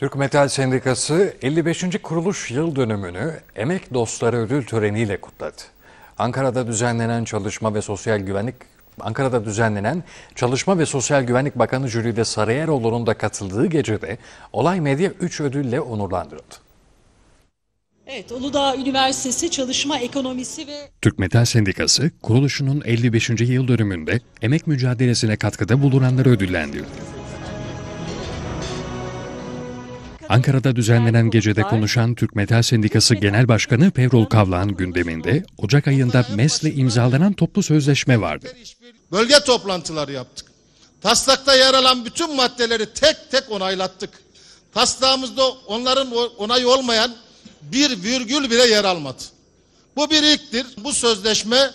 Türk Metal Sendikası 55. kuruluş yıl dönümünü Emek Dostları Ödül Töreni'yle kutladı. Ankara'da düzenlenen Çalışma ve Sosyal Güvenlik Ankara'da düzenlenen Çalışma ve Sosyal Güvenlik Bakanı Jüride Sarıyeroğlu'nun da katıldığı gecede Olay Medya 3 ödülle onurlandırıldı. Evet, Uludağ Üniversitesi Çalışma Ekonomisi ve Türk Metal Sendikası kuruluşunun 55. yıl dönümünde emek mücadelesine katkıda bulunanları ödüllendirdi. Ankara'da düzenlenen gecede konuşan Türk Metal Sendikası Genel Başkanı Pevrol kavlan gündeminde Ocak ayında MES'le imzalanan toplu sözleşme vardı. Bölge toplantıları yaptık. Taslakta yer alan bütün maddeleri tek tek onaylattık. Taslağımızda onların onayı olmayan bir virgül bile yer almadı. Bu bir ilktir. Bu sözleşme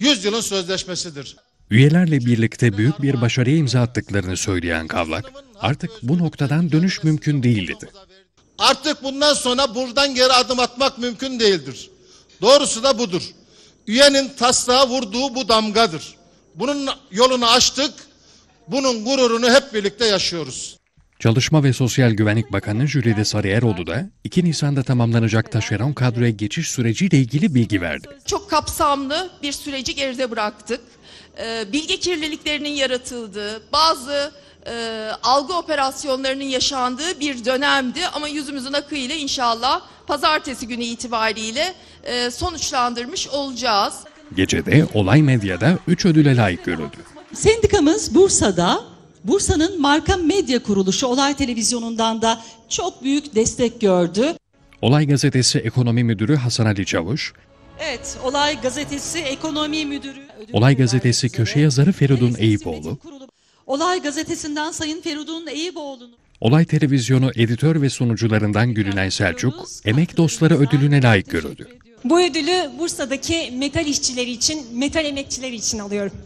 100 yılın sözleşmesidir. Üyelerle birlikte büyük bir başarıya imza attıklarını söyleyen Kavlak, artık bu noktadan dönüş mümkün değil dedi. Artık bundan sonra buradan geri adım atmak mümkün değildir. Doğrusu da budur. Üyenin taslağa vurduğu bu damgadır. Bunun yolunu açtık, bunun gururunu hep birlikte yaşıyoruz. Çalışma ve Sosyal Güvenlik Bakanı Jülide Sarıeroğlu da 2 Nisan'da tamamlanacak taşeron kadroya geçiş süreciyle ilgili bilgi verdi. Çok kapsamlı bir süreci geride bıraktık. Ee, bilgi kirliliklerinin yaratıldığı, bazı e, algı operasyonlarının yaşandığı bir dönemdi ama yüzümüzün akıyla inşallah pazartesi günü itibariyle e, sonuçlandırmış olacağız. Gecede olay medyada 3 ödüle layık görüldü. Sendikamız Bursa'da Bursa'nın marka medya kuruluşu Olay Televizyonu'ndan da çok büyük destek gördü. Olay Gazetesi Ekonomi Müdürü Hasan Ali Çavuş, Evet, Olay Gazetesi Ekonomi Müdürü... Olay Gazetesi Köşe Yazarı Feridun Eyüboğlu, Olay Gazetesi'nden Sayın Feridun Eyüboğlu'nu... Olay Televizyonu editör ve sunucularından Gülünay Selçuk, Emek Dostları ödülüne layık görüldü. Bu ödülü Bursa'daki metal işçileri için, metal emekçileri için alıyorum.